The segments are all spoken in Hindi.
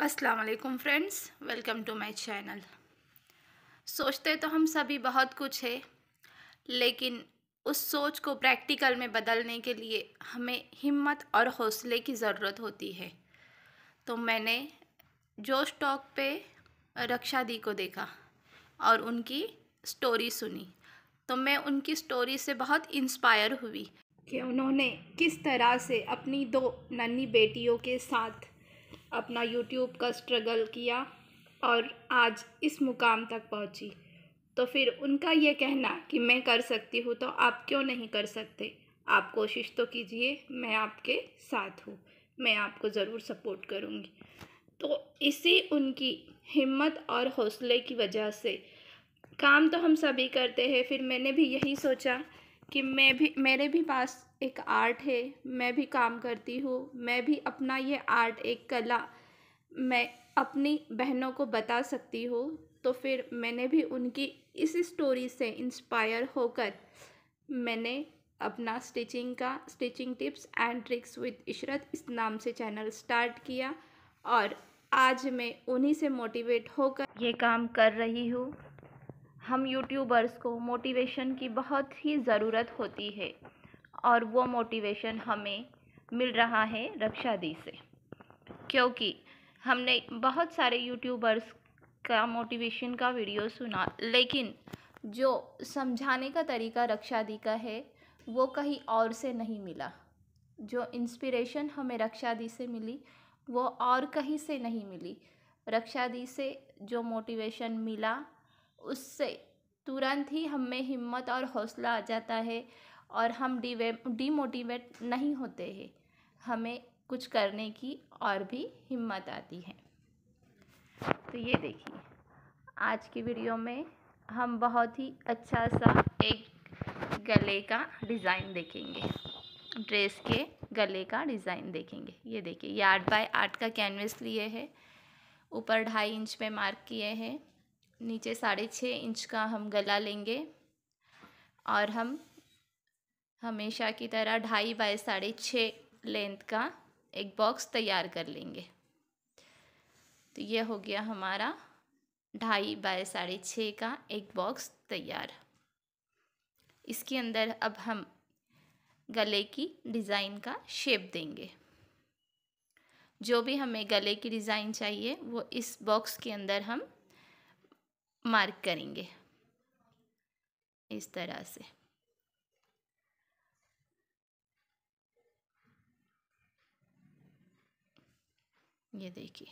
अस्सलाम वालेकुम friends welcome to my channel सोचते तो हम सभी बहुत कुछ है लेकिन उस सोच को प्रैक्टिकल में बदलने के लिए हमें हिम्मत और हौसले की ज़रूरत होती है तो मैंने जो स्टॉक पे रक्षा दी को देखा और उनकी स्टोरी सुनी तो मैं उनकी स्टोरी से बहुत इंस्पायर हुई कि उन्होंने किस तरह से अपनी दो नन्ही बेटियों के साथ अपना यूट्यूब का स्ट्रगल किया और आज इस मुकाम तक पहुंची तो फिर उनका ये कहना कि मैं कर सकती हूँ तो आप क्यों नहीं कर सकते आप कोशिश तो कीजिए मैं आपके साथ हूँ मैं आपको ज़रूर सपोर्ट करूँगी तो इसी उनकी हिम्मत और हौसले की वजह से काम तो हम सभी करते हैं फिर मैंने भी यही सोचा कि मैं भी मेरे भी पास एक आर्ट है मैं भी काम करती हूँ मैं भी अपना ये आर्ट एक कला मैं अपनी बहनों को बता सकती हूँ तो फिर मैंने भी उनकी इस स्टोरी से इंस्पायर होकर मैंने अपना स्टिचिंग का stitching tips and tricks with Ishrat इस नाम से चैनल स्टार्ट किया और आज मैं उन्हीं से मोटिवेट होकर ये काम कर रही हूँ हम यूट्यूबर्स को मोटिवेशन की बहुत ही ज़रूरत होती है और वो मोटिवेशन हमें मिल रहा है रक्षा दी से क्योंकि हमने बहुत सारे यूट्यूबर्स का मोटिवेशन का वीडियो सुना लेकिन जो समझाने का तरीका रक्षा दी का है वो कहीं और से नहीं मिला जो इंस्पिरेशन हमें रक्षा दी से मिली वो और कहीं से नहीं मिली रक्षा दी से जो मोटिवेशन मिला उससे तुरंत ही हमें हिम्मत और हौसला आ जाता है और हम डिवे डिमोटिवेट नहीं होते हैं हमें कुछ करने की और भी हिम्मत आती है तो ये देखिए आज की वीडियो में हम बहुत ही अच्छा सा एक गले का डिज़ाइन देखेंगे ड्रेस के गले का डिज़ाइन देखेंगे ये देखिए ये आठ बाय आठ का कैनवस लिए है ऊपर ढाई इंच पे मार्क किए हैं नीचे साढ़े छः इंच का हम गला लेंगे और हम हमेशा की तरह ढाई बाय साढ़े छः लेंथ का एक बॉक्स तैयार कर लेंगे तो ये हो गया हमारा ढाई बाय साढ़े छः का एक बॉक्स तैयार इसके अंदर अब हम गले की डिज़ाइन का शेप देंगे जो भी हमें गले की डिज़ाइन चाहिए वो इस बॉक्स के अंदर हम मार्क करेंगे इस तरह से ये देखिए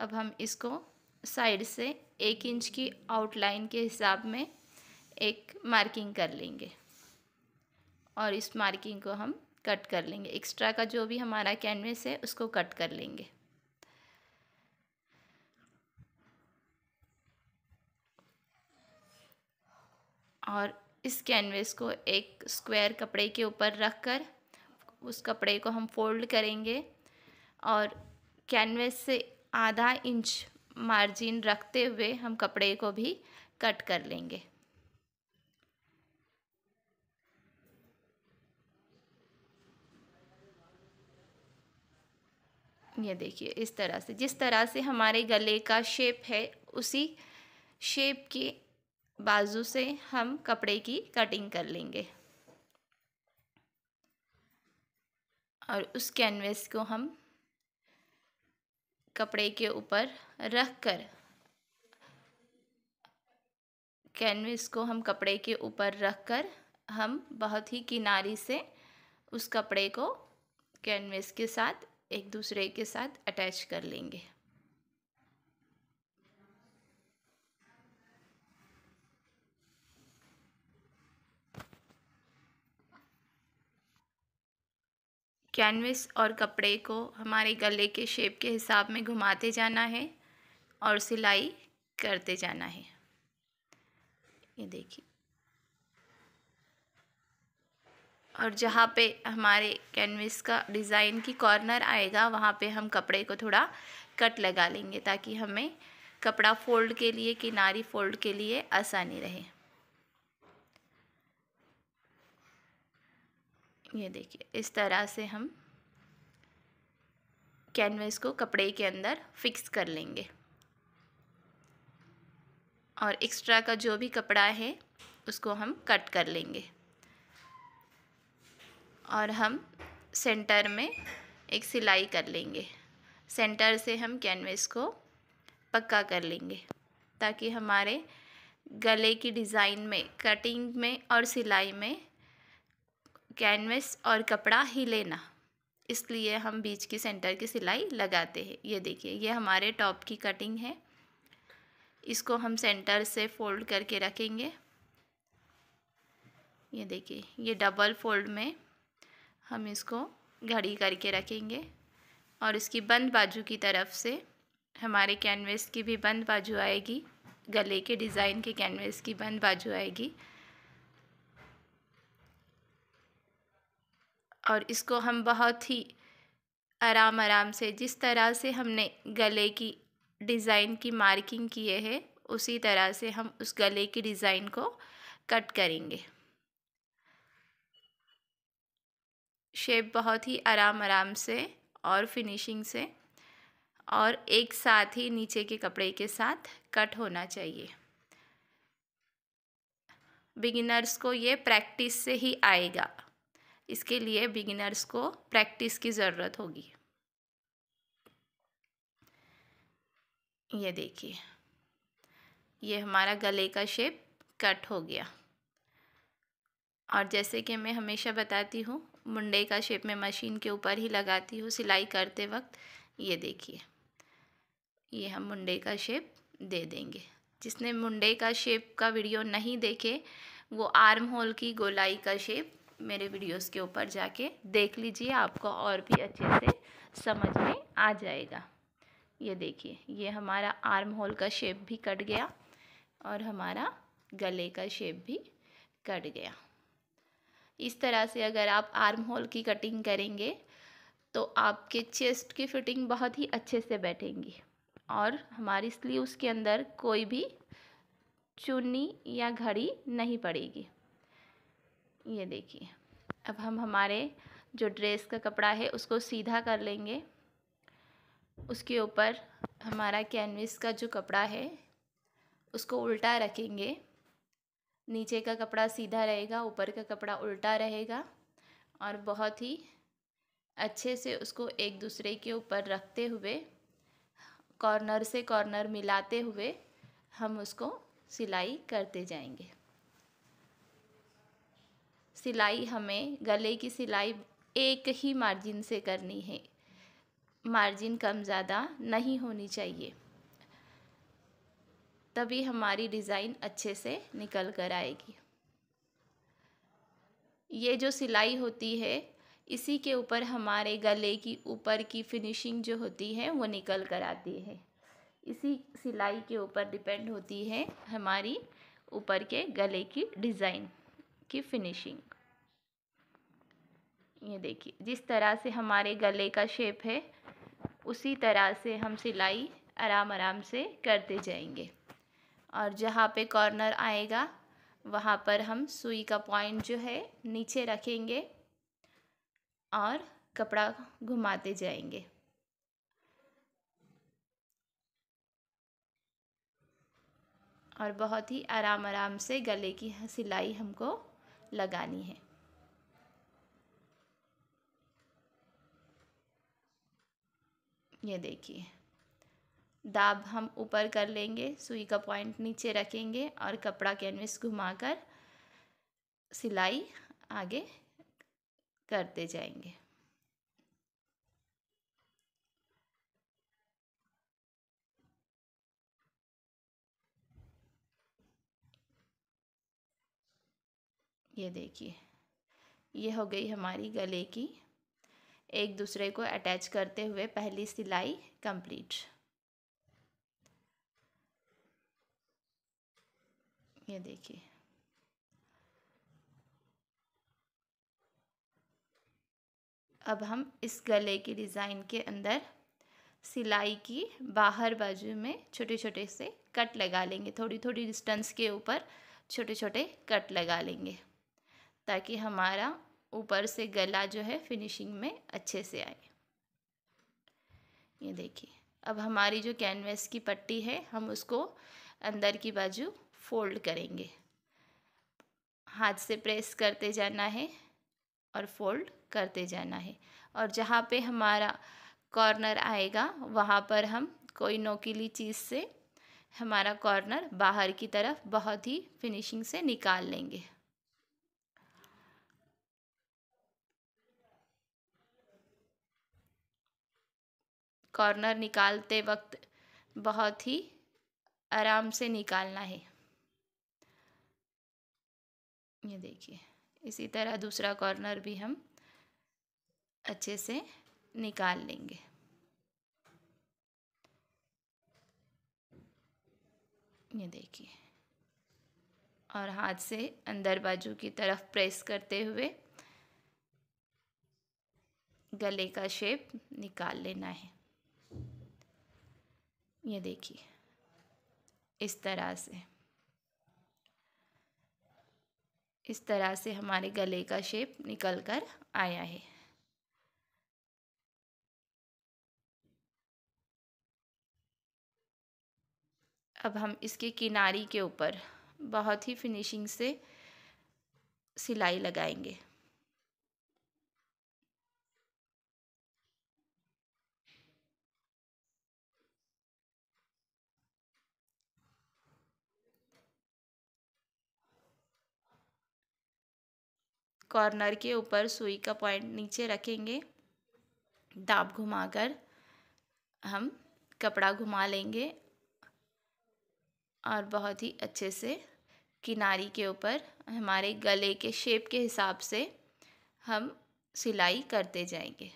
अब हम इसको साइड से एक इंच की आउटलाइन के हिसाब में एक मार्किंग कर लेंगे और इस मार्किंग को हम कट कर लेंगे एक्स्ट्रा का जो भी हमारा कैनवस है उसको कट कर लेंगे और इस कैनवस को एक स्क्वायर कपड़े के ऊपर रख कर उस कपड़े को हम फोल्ड करेंगे और कैनवस से आधा इंच मार्जिन रखते हुए हम कपड़े को भी कट कर लेंगे ये देखिए इस तरह से जिस तरह से हमारे गले का शेप है उसी शेप के बाजू से हम कपड़े की कटिंग कर लेंगे और उस कैनवस को हम कपड़े के ऊपर रख कर कैनवस को हम कपड़े के ऊपर रख कर हम बहुत ही किनारी से उस कपड़े को कैनवस के साथ एक दूसरे के साथ अटैच कर लेंगे कैनवस और कपड़े को हमारे गले के शेप के हिसाब में घुमाते जाना है और सिलाई करते जाना है ये देखिए और जहाँ पे हमारे कैनवस का डिज़ाइन की कॉर्नर आएगा वहाँ पे हम कपड़े को थोड़ा कट लगा लेंगे ताकि हमें कपड़ा फोल्ड के लिए किनारी फोल्ड के लिए आसानी रहे ये देखिए इस तरह से हम कैनवस को कपड़े के अंदर फिक्स कर लेंगे और एक्स्ट्रा का जो भी कपड़ा है उसको हम कट कर लेंगे और हम सेंटर में एक सिलाई कर लेंगे सेंटर से हम कैनवस को पक्का कर लेंगे ताकि हमारे गले की डिज़ाइन में कटिंग में और सिलाई में कैनवस और कपड़ा ही लेना इसलिए हम बीच की सेंटर की सिलाई लगाते हैं ये देखिए ये हमारे टॉप की कटिंग है इसको हम सेंटर से फोल्ड करके रखेंगे ये देखिए ये डबल फोल्ड में हम इसको घड़ी करके रखेंगे और इसकी बंद बाजू की तरफ से हमारे कैनवस की भी बंद बाजू आएगी गले के डिज़ाइन के कैनवस की बंद बाजू आएगी और इसको हम बहुत ही आराम आराम से जिस तरह से हमने गले की डिज़ाइन की मार्किंग किए है उसी तरह से हम उस गले की डिज़ाइन को कट करेंगे शेप बहुत ही आराम आराम से और फिनिशिंग से और एक साथ ही नीचे के कपड़े के साथ कट होना चाहिए बिगिनर्स को ये प्रैक्टिस से ही आएगा इसके लिए बिगिनर्स को प्रैक्टिस की ज़रूरत होगी ये देखिए ये हमारा गले का शेप कट हो गया और जैसे कि मैं हमेशा बताती हूँ मुंडे का शेप मैं मशीन के ऊपर ही लगाती हूँ सिलाई करते वक्त ये देखिए ये हम मुंडे का शेप दे देंगे जिसने मुंडे का शेप का वीडियो नहीं देखे वो आर्म होल की गोलाई का शेप मेरे वीडियोस के ऊपर जाके देख लीजिए आपको और भी अच्छे से समझ में आ जाएगा ये देखिए ये हमारा आर्म होल का शेप भी कट गया और हमारा गले का शेप भी कट गया इस तरह से अगर आप आर्म होल की कटिंग करेंगे तो आपके चेस्ट की फिटिंग बहुत ही अच्छे से बैठेंगी और हमारी स्लीव्स के अंदर कोई भी चुन्नी या घड़ी नहीं पड़ेगी ये देखिए अब हम हमारे जो ड्रेस का कपड़ा है उसको सीधा कर लेंगे उसके ऊपर हमारा कैनवस का जो कपड़ा है उसको उल्टा रखेंगे नीचे का कपड़ा सीधा रहेगा ऊपर का कपड़ा उल्टा रहेगा और बहुत ही अच्छे से उसको एक दूसरे के ऊपर रखते हुए कॉर्नर से कॉर्नर मिलाते हुए हम उसको सिलाई करते जाएंगे सिलाई हमें गले की सिलाई एक ही मार्जिन से करनी है मार्जिन कम ज़्यादा नहीं होनी चाहिए तभी हमारी डिज़ाइन अच्छे से निकल कर आएगी ये जो सिलाई होती है इसी के ऊपर हमारे गले की ऊपर की फिनिशिंग जो होती है वो निकल कर आती है इसी सिलाई के ऊपर डिपेंड होती है हमारी ऊपर के गले की डिज़ाइन की फिनिशिंग ये देखिए जिस तरह से हमारे गले का शेप है उसी तरह से हम सिलाई आराम आराम से करते जाएंगे और जहाँ पे कॉर्नर आएगा वहाँ पर हम सुई का पॉइंट जो है नीचे रखेंगे और कपड़ा घुमाते जाएंगे और बहुत ही आराम आराम से गले की सिलाई हमको लगानी है ये देखिए दाब हम ऊपर कर लेंगे सुई का पॉइंट नीचे रखेंगे और कपड़ा कैनवस घुमाकर सिलाई आगे करते जाएंगे ये देखिए ये हो गई हमारी गले की एक दूसरे को अटैच करते हुए पहली सिलाई कंप्लीट ये देखिए अब हम इस गले के डिज़ाइन के अंदर सिलाई की बाहर बाजू में छोटे छोटे से कट लगा लेंगे थोड़ी थोड़ी डिस्टेंस के ऊपर छोटे छोटे कट लगा लेंगे ताकि हमारा ऊपर से गला जो है फिनिशिंग में अच्छे से आए ये देखिए अब हमारी जो कैनवास की पट्टी है हम उसको अंदर की बाजू फोल्ड करेंगे हाथ से प्रेस करते जाना है और फोल्ड करते जाना है और जहाँ पे हमारा कॉर्नर आएगा वहाँ पर हम कोई नोकीली चीज़ से हमारा कॉर्नर बाहर की तरफ बहुत ही फिनिशिंग से निकाल लेंगे कॉर्नर निकालते वक्त बहुत ही आराम से निकालना है ये देखिए इसी तरह दूसरा कॉर्नर भी हम अच्छे से निकाल लेंगे ये देखिए और हाथ से अंदर बाजू की तरफ प्रेस करते हुए गले का शेप निकाल लेना है ये देखिए इस तरह से इस तरह से हमारे गले का शेप निकल कर आया है अब हम इसके किनारी के ऊपर बहुत ही फिनिशिंग से सिलाई लगाएंगे कॉर्नर के ऊपर सुई का पॉइंट नीचे रखेंगे दाब घुमाकर हम कपड़ा घुमा लेंगे और बहुत ही अच्छे से किनारी के ऊपर हमारे गले के शेप के हिसाब से हम सिलाई करते जाएंगे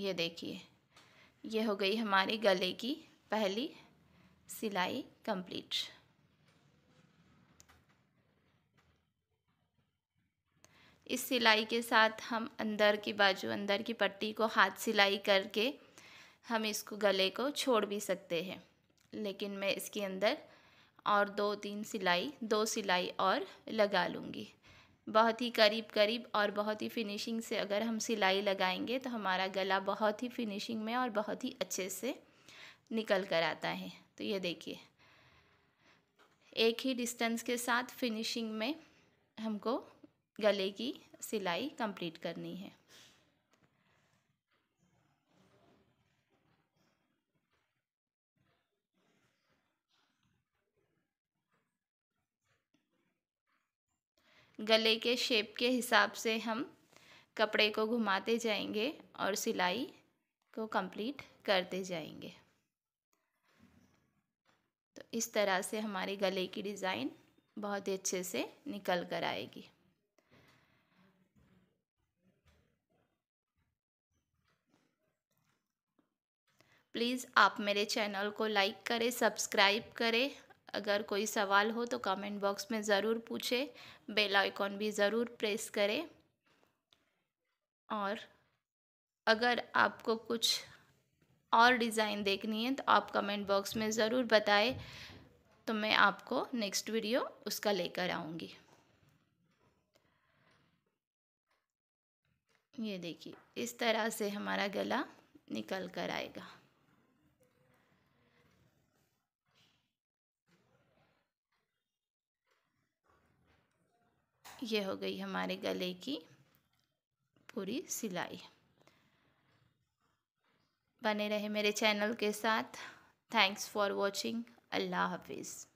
ये देखिए ये हो गई हमारी गले की पहली सिलाई कंप्लीट इस सिलाई के साथ हम अंदर की बाजू अंदर की पट्टी को हाथ सिलाई करके हम इसको गले को छोड़ भी सकते हैं लेकिन मैं इसके अंदर और दो तीन सिलाई दो सिलाई और लगा लूँगी बहुत ही करीब करीब और बहुत ही फिनिशिंग से अगर हम सिलाई लगाएंगे तो हमारा गला बहुत ही फिनिशिंग में और बहुत ही अच्छे से निकल कर आता है तो ये देखिए एक ही डिस्टेंस के साथ फिनिशिंग में हमको गले की सिलाई कंप्लीट करनी है गले के शेप के हिसाब से हम कपड़े को घुमाते जाएंगे और सिलाई को कंप्लीट करते जाएंगे तो इस तरह से हमारे गले की डिज़ाइन बहुत ही अच्छे से निकल कर आएगी प्लीज़ आप मेरे चैनल को लाइक करें सब्सक्राइब करें अगर कोई सवाल हो तो कमेंट बॉक्स में ज़रूर पूछें बेल आइकॉन भी ज़रूर प्रेस करें और अगर आपको कुछ और डिज़ाइन देखनी है तो आप कमेंट बॉक्स में ज़रूर बताएं तो मैं आपको नेक्स्ट वीडियो उसका लेकर आऊँगी ये देखिए इस तरह से हमारा गला निकल कर आएगा ये हो गई हमारे गले की पूरी सिलाई बने रहे मेरे चैनल के साथ थैंक्स फॉर वॉचिंग अल्लाह हाफिज़